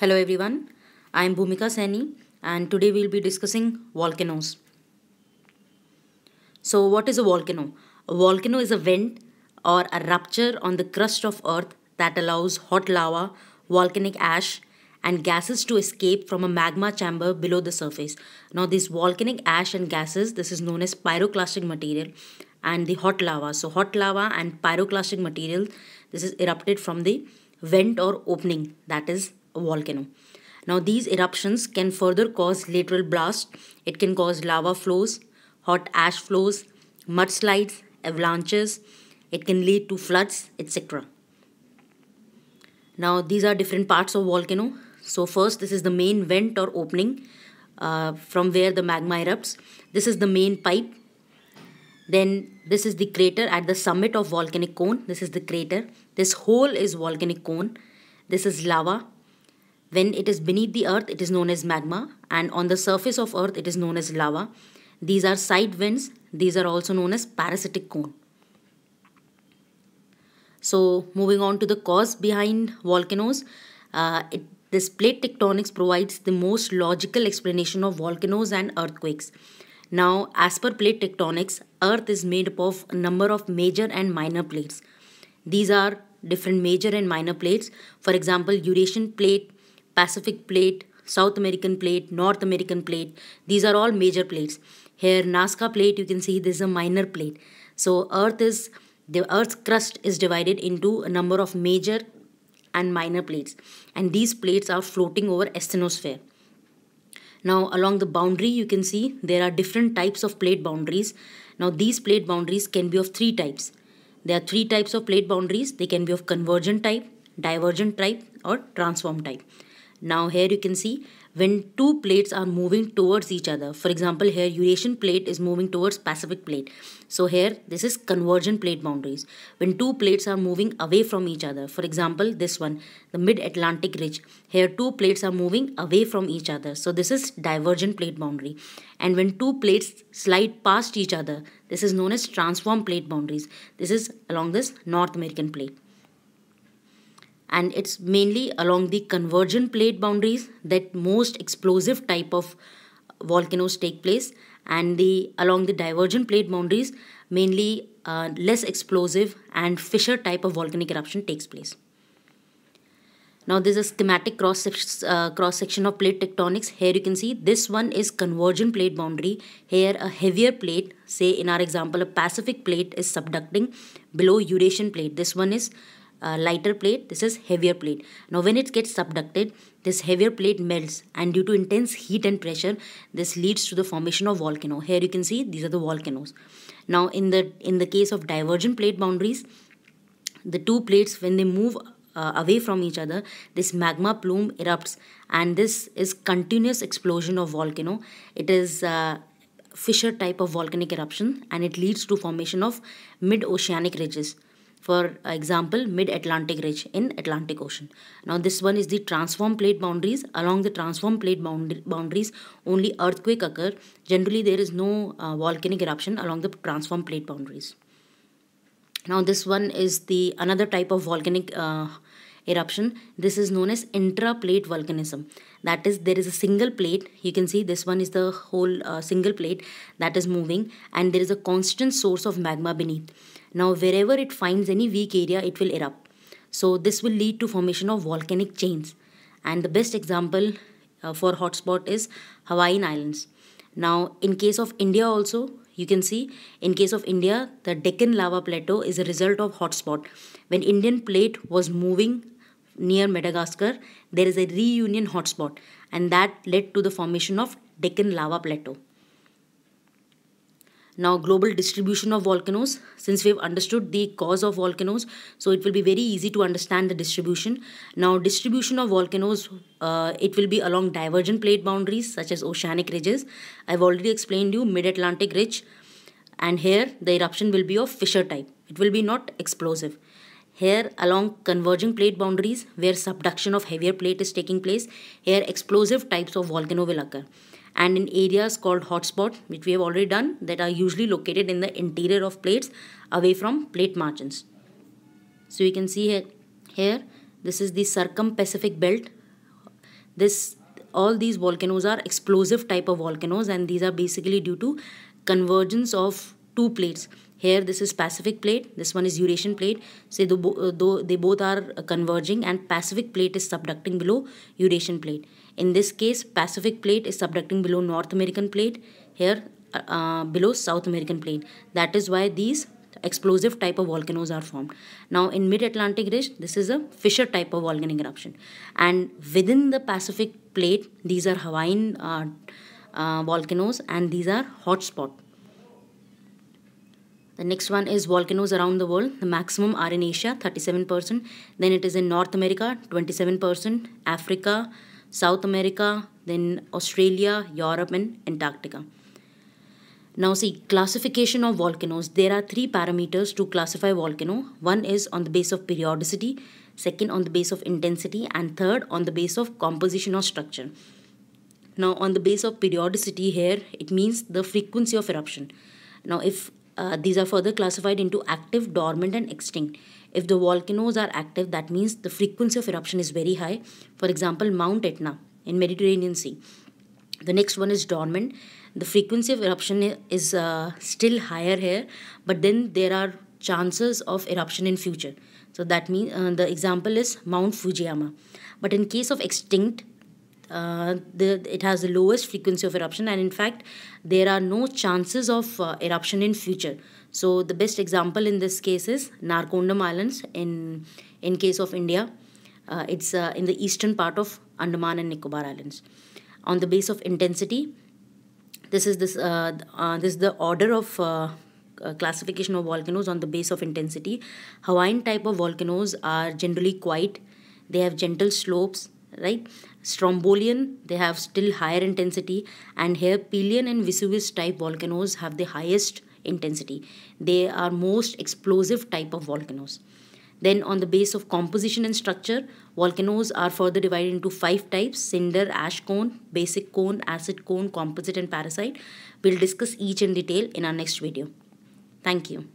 Hello everyone, I am Bhumika Saini and today we will be discussing volcanoes. So what is a volcano? A volcano is a vent or a rupture on the crust of earth that allows hot lava, volcanic ash and gases to escape from a magma chamber below the surface. Now this volcanic ash and gases, this is known as pyroclastic material and the hot lava. So hot lava and pyroclastic material, this is erupted from the vent or opening that is volcano. Now, these eruptions can further cause lateral blast. It can cause lava flows, hot ash flows, mudslides, avalanches. It can lead to floods, etc. Now, these are different parts of volcano. So, first, this is the main vent or opening uh, from where the magma erupts. This is the main pipe. Then, this is the crater at the summit of volcanic cone. This is the crater. This hole is volcanic cone. This is lava when it is beneath the earth, it is known as magma, and on the surface of earth, it is known as lava. These are side winds, these are also known as parasitic cone. So, moving on to the cause behind volcanoes, uh, it, this plate tectonics provides the most logical explanation of volcanoes and earthquakes. Now, as per plate tectonics, Earth is made up of a number of major and minor plates. These are different major and minor plates. For example, Eurasian plate Pacific Plate, South American Plate, North American Plate. These are all major plates. Here, Nazca Plate, you can see this is a minor plate. So, Earth is the Earth's crust is divided into a number of major and minor plates, and these plates are floating over asthenosphere. Now, along the boundary, you can see there are different types of plate boundaries. Now, these plate boundaries can be of three types. There are three types of plate boundaries. They can be of convergent type, divergent type, or transform type. Now here you can see when two plates are moving towards each other. For example, here Eurasian plate is moving towards Pacific plate. So here this is convergent plate boundaries. When two plates are moving away from each other. For example, this one, the mid-Atlantic ridge. Here two plates are moving away from each other. So this is divergent plate boundary. And when two plates slide past each other, this is known as transform plate boundaries. This is along this North American plate and it's mainly along the convergent plate boundaries that most explosive type of volcanoes take place and the along the divergent plate boundaries mainly uh, less explosive and fissure type of volcanic eruption takes place now is a schematic cross, uh, cross section of plate tectonics here you can see this one is convergent plate boundary here a heavier plate say in our example a pacific plate is subducting below eurasian plate this one is uh, lighter plate, this is heavier plate. Now when it gets subducted, this heavier plate melts and due to intense heat and pressure, this leads to the formation of volcano. Here you can see these are the volcanoes. Now in the, in the case of divergent plate boundaries, the two plates when they move uh, away from each other this magma plume erupts and this is continuous explosion of volcano it is uh, fissure type of volcanic eruption and it leads to formation of mid oceanic ridges for example, mid-Atlantic ridge in Atlantic Ocean. Now this one is the transform plate boundaries. Along the transform plate boundaries, only earthquake occur. Generally, there is no uh, volcanic eruption along the transform plate boundaries. Now this one is the another type of volcanic uh, eruption. This is known as intraplate volcanism. That is, there is a single plate. You can see this one is the whole uh, single plate that is moving and there is a constant source of magma beneath. Now wherever it finds any weak area, it will erupt. So this will lead to formation of volcanic chains. And the best example uh, for hotspot is Hawaiian Islands. Now in case of India also, you can see in case of India, the Deccan lava plateau is a result of hotspot. When Indian plate was moving near Madagascar, there is a reunion hotspot and that led to the formation of Deccan lava plateau. Now global distribution of volcanoes, since we've understood the cause of volcanoes, so it will be very easy to understand the distribution. Now distribution of volcanoes, uh, it will be along divergent plate boundaries such as oceanic ridges. I've already explained you mid-Atlantic ridge and here the eruption will be of fissure type. It will be not explosive. Here along converging plate boundaries where subduction of heavier plate is taking place, here explosive types of volcano will occur and in areas called hotspot which we have already done that are usually located in the interior of plates away from plate margins. So you can see here, here this is the circum-Pacific belt. This all these volcanoes are explosive type of volcanoes and these are basically due to convergence of two plates here this is pacific plate this one is eurasian plate so though, though they both are converging and pacific plate is subducting below eurasian plate in this case, Pacific plate is subducting below North American plate, here uh, below South American plate. That is why these explosive type of volcanoes are formed. Now in mid-Atlantic ridge, this is a fissure type of volcanic eruption. And within the Pacific plate, these are Hawaiian uh, uh, volcanoes and these are hotspot. The next one is volcanoes around the world. The maximum are in Asia, 37%. Then it is in North America, 27%. Africa, South America, then Australia, Europe, and Antarctica. Now see, classification of volcanoes. There are three parameters to classify volcano. One is on the base of periodicity, second on the base of intensity, and third on the base of composition or structure. Now on the base of periodicity here, it means the frequency of eruption. Now if uh, these are further classified into active, dormant and extinct. If the volcanoes are active, that means the frequency of eruption is very high. For example, Mount Etna in Mediterranean Sea. The next one is dormant. The frequency of eruption is uh, still higher here, but then there are chances of eruption in future. So that means uh, the example is Mount Fujiyama. But in case of extinct, uh, the, it has the lowest frequency of eruption and in fact there are no chances of uh, eruption in future so the best example in this case is narcondam islands in in case of india uh, it's uh, in the eastern part of andaman and nicobar islands on the base of intensity this is this uh, uh, this is the order of classification of volcanoes on the base of intensity hawaiian type of volcanoes are generally quiet they have gentle slopes right strombolian they have still higher intensity and here pelion and vesuvius type volcanoes have the highest intensity they are most explosive type of volcanoes then on the base of composition and structure volcanoes are further divided into five types cinder ash cone basic cone acid cone composite and parasite we'll discuss each in detail in our next video thank you